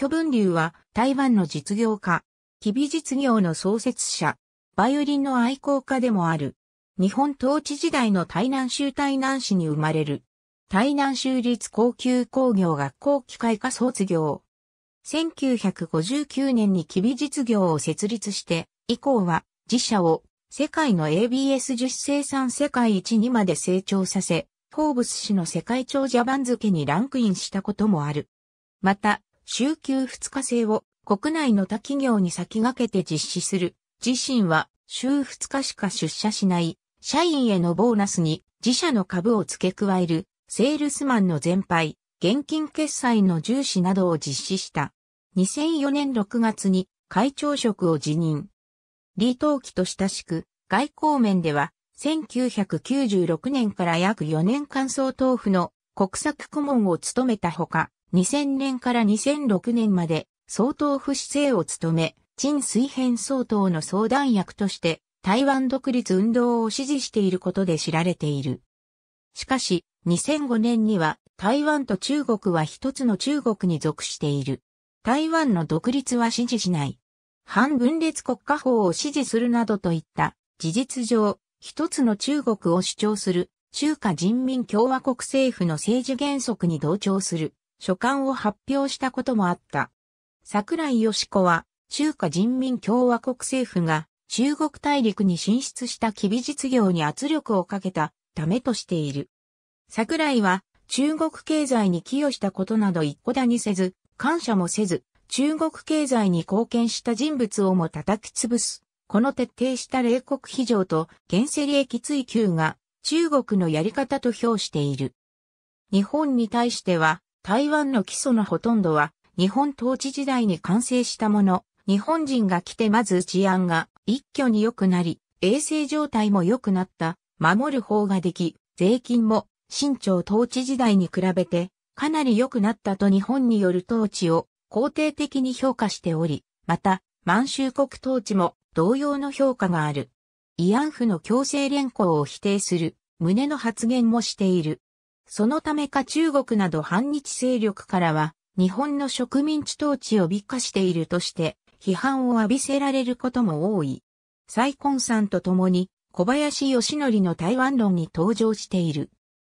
巨文流は台湾の実業家、キビ実業の創設者、バイオリンの愛好家でもある。日本統治時代の台南州台南市に生まれる。台南州立高級工業学校機械科卒業。1959年にキビ実業を設立して、以降は自社を世界の ABS 樹脂生産世界一にまで成長させ、フォーブス氏の世界長者番付にランクインしたこともある。また、週休2日制を国内の他企業に先駆けて実施する。自身は週2日しか出社しない社員へのボーナスに自社の株を付け加えるセールスマンの全廃、現金決済の重視などを実施した。2004年6月に会長職を辞任。李登輝と親しく、外交面では、1996年から約4年間総統府の国策顧問を務めたほか、2000年から2006年まで総統府市政を務め、陳水扁総統の相談役として台湾独立運動を支持していることで知られている。しかし、2005年には台湾と中国は一つの中国に属している。台湾の独立は支持しない。反分裂国家法を支持するなどといった事実上、一つの中国を主張する中華人民共和国政府の政治原則に同調する。書簡を発表したこともあった。桜井よし子は、中華人民共和国政府が中国大陸に進出した機微実業に圧力をかけたためとしている。桜井は中国経済に寄与したことなど一個だにせず、感謝もせず、中国経済に貢献した人物をも叩き潰す。この徹底した冷酷非常と原世利益追求が中国のやり方と評している。日本に対しては台湾の基礎のほとんどは日本統治時代に完成したもの、日本人が来てまず治安が一挙に良くなり、衛生状態も良くなった、守る方ができ、税金も清朝統治時代に比べてかなり良くなったと日本による統治を肯定的に評価しており、また満州国統治も同様の評価がある。慰安婦の強制連行を否定する旨の発言もしている。そのためか中国など反日勢力からは、日本の植民地統治を美化しているとして、批判を浴びせられることも多い。蔡根さんと共に、小林義則の台湾論に登場している。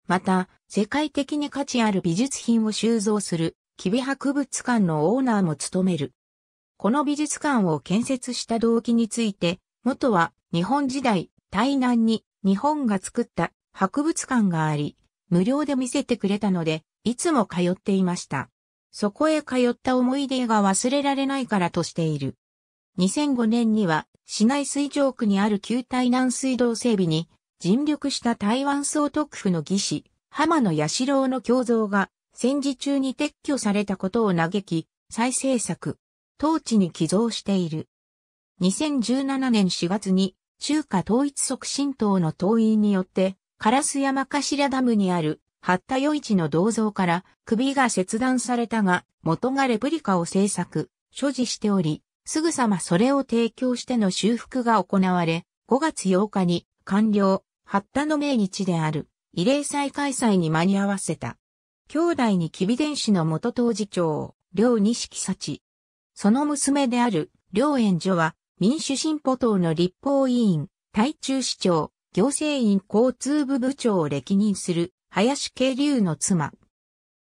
また、世界的に価値ある美術品を収蔵する、キビ博物館のオーナーも務める。この美術館を建設した動機について、元は日本時代、台南に日本が作った博物館があり、無料で見せてくれたので、いつも通っていました。そこへ通った思い出が忘れられないからとしている。2005年には、市内水上区にある旧台南水道整備に、尽力した台湾総督府の技師、浜野八郎の胸像が、戦時中に撤去されたことを嘆き、再制作、当地に寄贈している。2017年4月に、中華統一促進党の党員によって、烏山頭ダムにある、八田余市の銅像から首が切断されたが、元がレプリカを制作、所持しており、すぐさまそれを提供しての修復が行われ、5月8日に完了、八田の命日である、慰霊祭開催に間に合わせた。兄弟にキビ電子の元当事長、両錦幸。その娘である、両園所は、民主進歩党の立法委員、台中市長、行政院交通部部長を歴任する林慶龍の妻。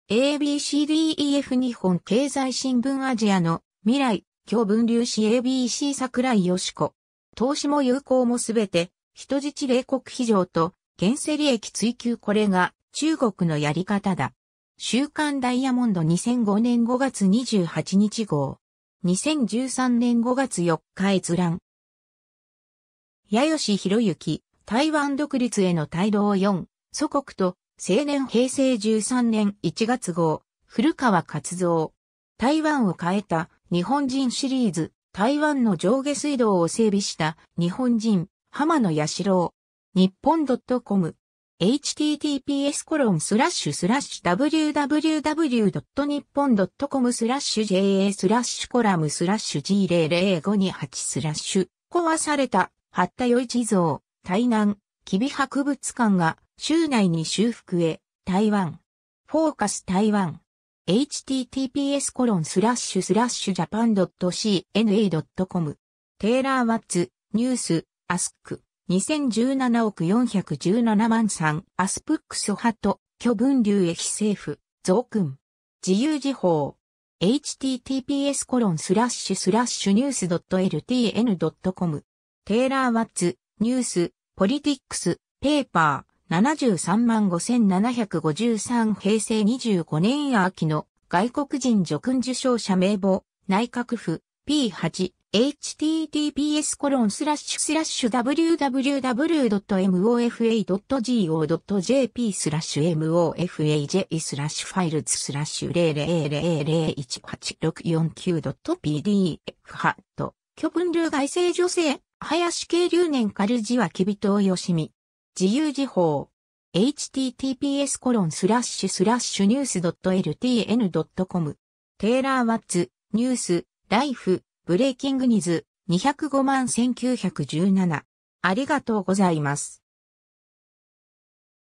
ABCDEF 日本経済新聞アジアの未来、今日分流し ABC 桜井よし子。投資も有効もすべて、人質冷酷非常と、現世利益追求これが中国のやり方だ。週刊ダイヤモンド2005年5月28日号。2013年5月4日閲覧。矢吉博之。台湾独立への帯同4、祖国と青年平成13年1月号、古川活動。台湾を変えた日本人シリーズ、台湾の上下水道を整備した日本人、浜野八郎。日本 .com https コロンスラッシュスラッシュ www.nippon.com スラッシュ ja スラッシュコラムスラッシュ g 0 0 5 2 8スラッシュ壊された、八田与一像。台南、キビ博物館が州内に修復へ、台湾。フォーカス台湾。https コロンスラッシュスラッシュジャパン .cna.com テイラーワッツ、ニュース、アスク、2017億417万3、アスプックスハト、巨分流液政府、増訓。自由時報。https コロンスラッシュスラッシュニュース .ltn.com テイラーワッツ、ニュース、ポリティックス、ペーパー、73万5753平成25年秋の外国人叙勲受賞者名簿、内閣府、P8、https コロンスラッシュスラッシュ www.mofa.go.jp スラッシュ mofaj スラッシュファイルズスラッシュ000018649 p d f ハット。巨分流外星女性林慶留年軽字はきびとおよしみ。自由時報。https コロンスラッシュスラッシュニュース .ltn.com テイラー・ワッツ、ニュース、ライフ、ブレイキングニズ、205万1917。ありがとうございます。